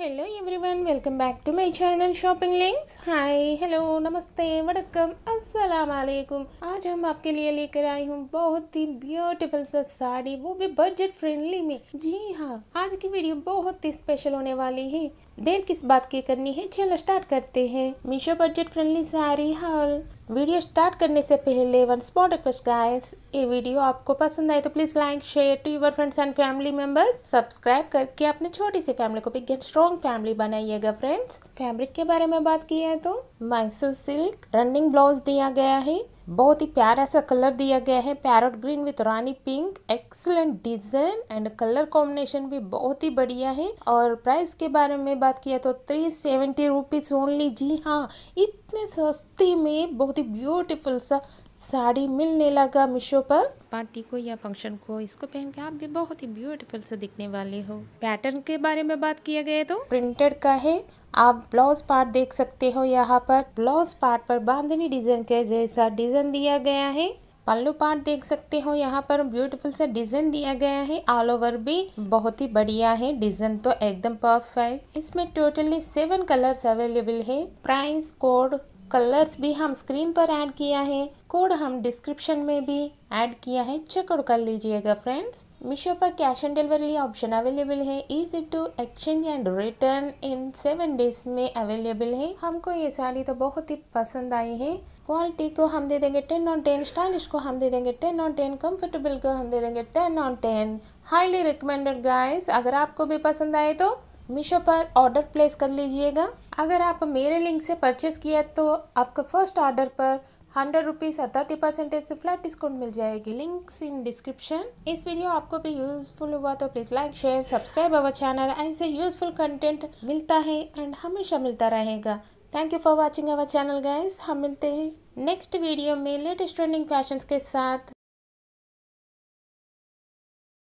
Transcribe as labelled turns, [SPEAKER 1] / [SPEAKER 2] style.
[SPEAKER 1] hello everyone welcome back to my channel shopping links hi hello नमस्ते वडकम अस्सलाम वालेकुम आज हम आपके लिए लेकर आई हूँ बहुत ही ब्यूटीफुल सा साड़ी वो भी बजट फ्रेंडली में जी हाँ आज की वीडियो बहुत ही स्पेशल होने वाली है देर किस बात की करनी है चलो स्टार्ट करते हैं Meesho budget friendly sari haul video start करने से पहले वन स्मॉल रिक्वेस्ट गाइस ये वीडियो आपको पसंद आए तो please like share to your friends and family members subscribe करके अपने छोटी सी फैमिली को बिग एंड स्ट्रॉन्ग फैमिली बनाइएगा फ्रेंड्स फैब्रिक के बारे में बात की है तो मैसूर सिल्क रनिंग ब्लाउज दिया गया है बहुत ही प्यारा सा कलर दिया गया है parrot green with rani pink excellent design and colour combination भी बहुत ही बढ़िया है और प्राइस के बारे में बात किया तो थ्री सेवेंटी रुपीज ओनली जी हाँ इतने सस्ते में बहुत ही ब्यूटीफुल सा साड़ी मिलने लगा मीशो पर पार्टी को या फंक्शन को इसको पहन के आप भी बहुत ही ब्यूटीफुल से दिखने वाले हो पैटर्न के बारे में बात किया गया तो प्रिंटेड का है आप ब्लाउज पार्ट देख सकते हो यहाँ पर ब्लाउज पार्ट पर बांधनी डिजाइन के जैसा डिजाइन दिया गया है पल्लू पार्ट देख सकते हो यहाँ पर ब्यूटीफुल सा डिजाइन दिया गया है ऑल ओवर भी बहुत ही बढ़िया है डिजाइन तो एकदम परफेक्ट इसमें टोटली सेवन कलर्स अवेलेबल है प्राइस कोड कलर्स भी हम स्क्रीन पर ऐड किया है कोड हम डिस्क्रिप्शन में भी ऐड किया है चेकआउट कर लीजिएगा फ्रेंड्स मिशो पर cash on delivery option available है easy to exchange and return in seven days में अवेलेबल है हमको ये साड़ी तो बहुत ही पसंद आई है क्वालिटी को हम दे देंगे टेन ऑन टेन स्टाइलिश को हम दे देंगे टेन ऑन टेन कम्फर्टेबल को हम दे देंगे ten on ten highly recommended guys अगर आपको भी पसंद आए तो मिशो पर ऑर्डर प्लेस कर लीजिएगा अगर आप मेरे लिंक से परचेस किया तो आपका फर्स्ट ऑर्डर पर हंड्रेड रुपीज़ और थर्टी परसेंटेज से फ्लैट डिस्काउंट मिल जाएगी लिंक्स इन डिस्क्रिप्शन इस वीडियो आपको भी यूजफुल हुआ तो please like share subscribe our channel ऐसे यूजफुल कंटेंट मिलता है एंड हमेशा मिलता रहेगा thank you for watching our channel guys हम मिलते हैं नेक्स्ट वीडियो में लेटेस्ट ट्रेंडिंग फैशन के साथ